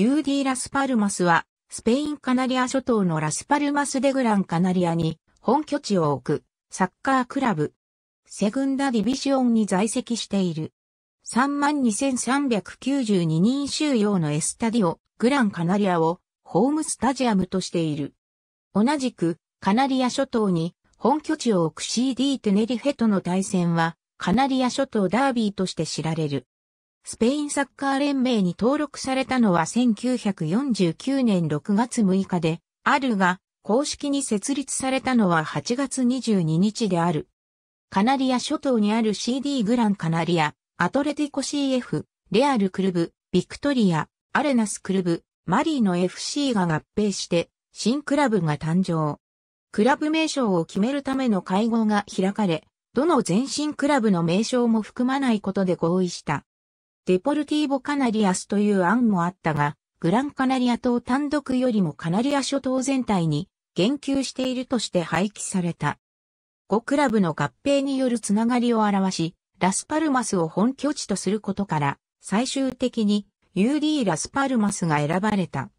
UD ラスパルマスは、スペイン・カナリア諸島のラスパルマス・デグラン・カナリアに本拠地を置くサッカークラブ、セグンダ・ディビジオンに在籍している。32,392人収容のエスタディオ・グラン・カナリアをホームスタジアムとしている。同じく、カナリア諸島に本拠地を置く CD テネリフェとの対戦は、カナリア諸島ダービーとして知られる。スペインサッカー連盟に登録されたのは1949年6月6日で、あるが、公式に設立されたのは8月22日である。カナリア諸島にある CD グランカナリア、アトレティコ CF、レアルクルブ、ビクトリア、アレナスクルブ、マリーの FC が合併して、新クラブが誕生。クラブ名称を決めるための会合が開かれ、どの前身クラブの名称も含まないことで合意した。デポルティーボ・カナリアスという案もあったが、グランカナリア島単独よりもカナリア諸島全体に言及しているとして廃棄された。5クラブの合併によるつながりを表し、ラスパルマスを本拠地とすることから、最終的に UD ラスパルマスが選ばれた。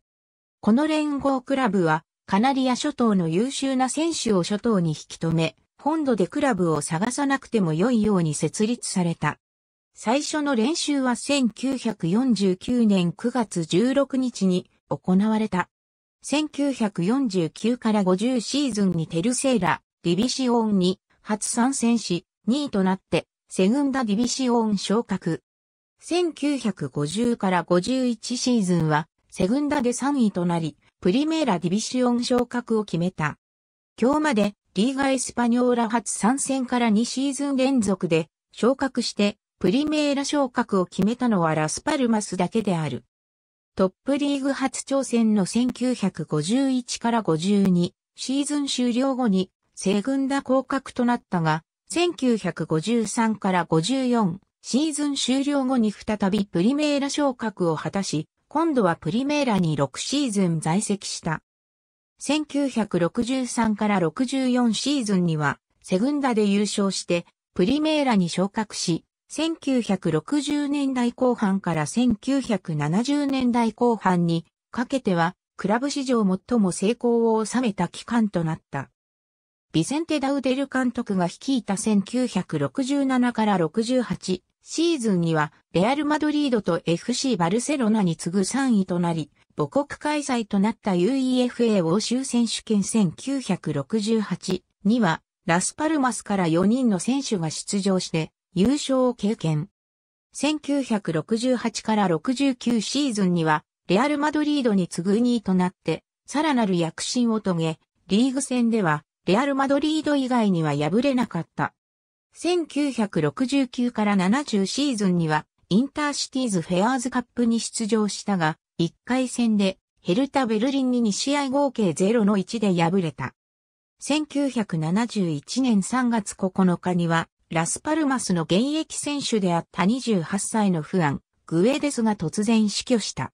この連合クラブは、カナリア諸島の優秀な選手を諸島に引き止め、本土でクラブを探さなくても良いように設立された。最初の練習は1949年9月16日に行われた。1949から50シーズンにテルセーラ、ディビシオンに初参戦し、2位となって、セグンダディビシオン昇格。1950から51シーズンは、セグンダで3位となり、プリメーラディビシオン昇格を決めた。今日まで、リーガエスパニョーラ初参戦から2シーズン連続で、昇格して、プリメーラ昇格を決めたのはラスパルマスだけである。トップリーグ初挑戦の1951から52シーズン終了後に西軍打降格となったが、1953から54シーズン終了後に再びプリメーラ昇格を果たし、今度はプリメーラに6シーズン在籍した。1963から64シーズンにはセグンダで優勝してプリメーラに昇格し、1960年代後半から1970年代後半にかけては、クラブ史上最も成功を収めた期間となった。ビセンテ・ダウデル監督が率いた1967から68シーズンには、レアル・マドリードと FC バルセロナに次ぐ3位となり、母国開催となった UEFA 欧州選手権1968には、ラスパルマスから4人の選手が出場して、優勝を経験。1968から69シーズンには、レアル・マドリードに次ぐ2位となって、さらなる躍進を遂げ、リーグ戦では、レアル・マドリード以外には敗れなかった。1969から70シーズンには、インターシティーズ・フェアーズカップに出場したが、1回戦で、ヘルタ・ベルリンに2試合合計0の1で敗れた。1971年3月9日には、ラスパルマスの現役選手であった28歳のフアン、グエデスが突然死去した。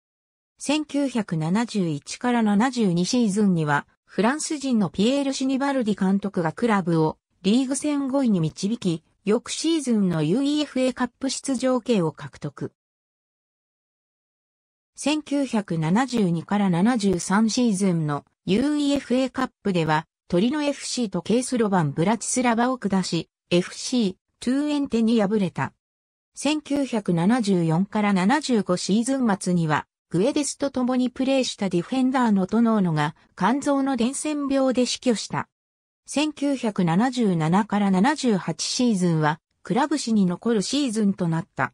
1971から72シーズンには、フランス人のピエール・シニバルディ監督がクラブをリーグ戦5位に導き、翌シーズンの UEFA カップ出場権を獲得。1972から73シーズンの UEFA カップでは、トリノ FC とケースロバン・ブラチスラバを下し、FC、トゥーエンテに敗れた。1974から75シーズン末には、グエデスと共にプレーしたディフェンダーのトノーノが肝臓の伝染病で死去した。1977から78シーズンは、クラブ史に残るシーズンとなった。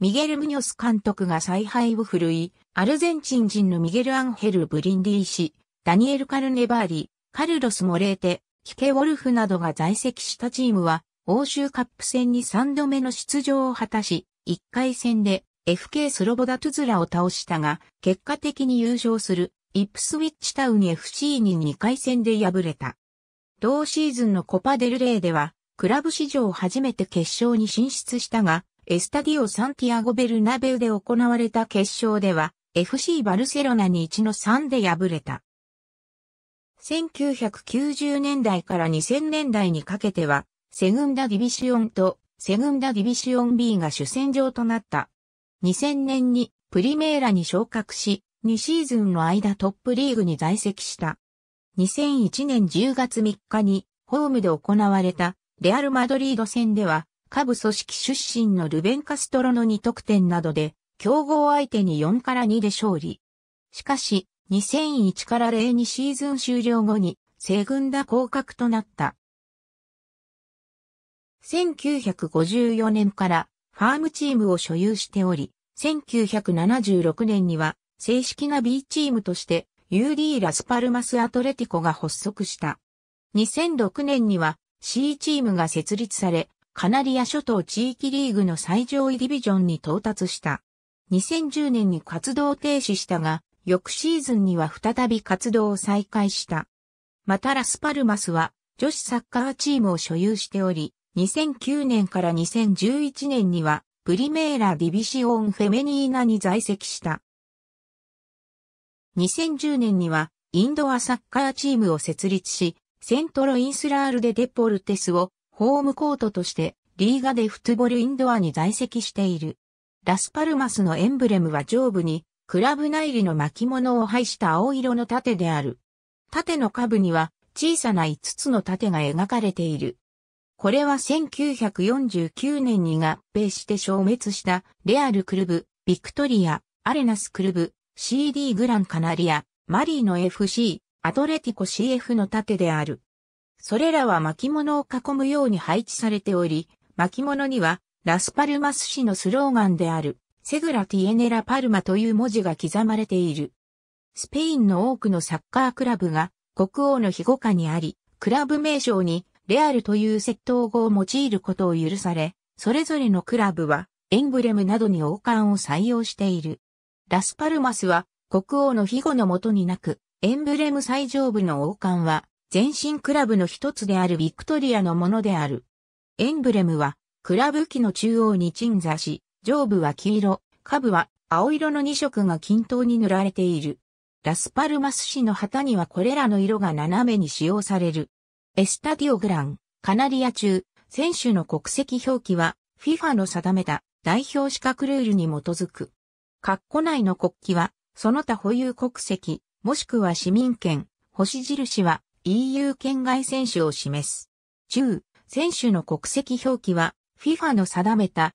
ミゲル・ムニョス監督が采配を振るい、アルゼンチン人のミゲル・アンヘル・ブリンディー氏、ダニエル・カルネバーリ、カルロス・モレーテ、キケウォルフなどが在籍したチームは、欧州カップ戦に3度目の出場を果たし、1回戦で FK スロボダ・トゥズラを倒したが、結果的に優勝する、イップスウィッチタウン FC に2回戦で敗れた。同シーズンのコパデルレーでは、クラブ史上初めて決勝に進出したが、エスタディオ・サンティアゴ・ベルナベウで行われた決勝では、FC バルセロナに1の3で敗れた。1990年代から2000年代にかけては、セグンダ・ディビシオンとセグンダ・ディビシオン B が主戦場となった。2000年にプリメーラに昇格し、2シーズンの間トップリーグに在籍した。2001年10月3日にホームで行われたレアル・マドリード戦では、下部組織出身のルベン・カストロの2得点などで、競合相手に4から2で勝利。しかし、2001から02シーズン終了後に西軍打降格となった。1954年からファームチームを所有しており、1976年には正式な B チームとして UD ラスパルマスアトレティコが発足した。2006年には C チームが設立され、カナリア諸島地域リーグの最上位ディビジョンに到達した。2010年に活動停止したが、翌シーズンには再び活動を再開した。またラスパルマスは女子サッカーチームを所有しており、2009年から2011年にはプリメーラ・ディビシオン・フェメニーナに在籍した。2010年にはインドアサッカーチームを設立し、セントロインスラールでデポルテスをホームコートとしてリーガでフットボルインドアに在籍している。ラスパルマスのエンブレムは上部にクラブナイの巻物を配した青色の盾である。盾の下部には小さな5つの盾が描かれている。これは1949年に合併して消滅したレアルクルブ、ビクトリア、アレナスクルブ、CD グランカナリア、マリーの FC、アトレティコ CF の盾である。それらは巻物を囲むように配置されており、巻物にはラスパルマス市のスローガンであるセグラ・ティエネラ・パルマという文字が刻まれている。スペインの多くのサッカークラブが国王の庇護下にあり、クラブ名称にレアルという窃盗語を用いることを許され、それぞれのクラブはエンブレムなどに王冠を採用している。ラスパルマスは国王の庇護のもとになく、エンブレム最上部の王冠は全身クラブの一つであるビクトリアのものである。エンブレムはクラブ機の中央に鎮座し、上部は黄色、下部は青色の2色が均等に塗られている。ラスパルマス市の旗にはこれらの色が斜めに使用される。エスタディオグラン、カナリア中、選手の国籍表記は FIFA の定めた代表資格ルールに基づく。括弧内の国旗は、その他保有国籍、もしくは市民権、星印は EU 圏外選手を示す。中、選手の国籍表記は FIFA の定めた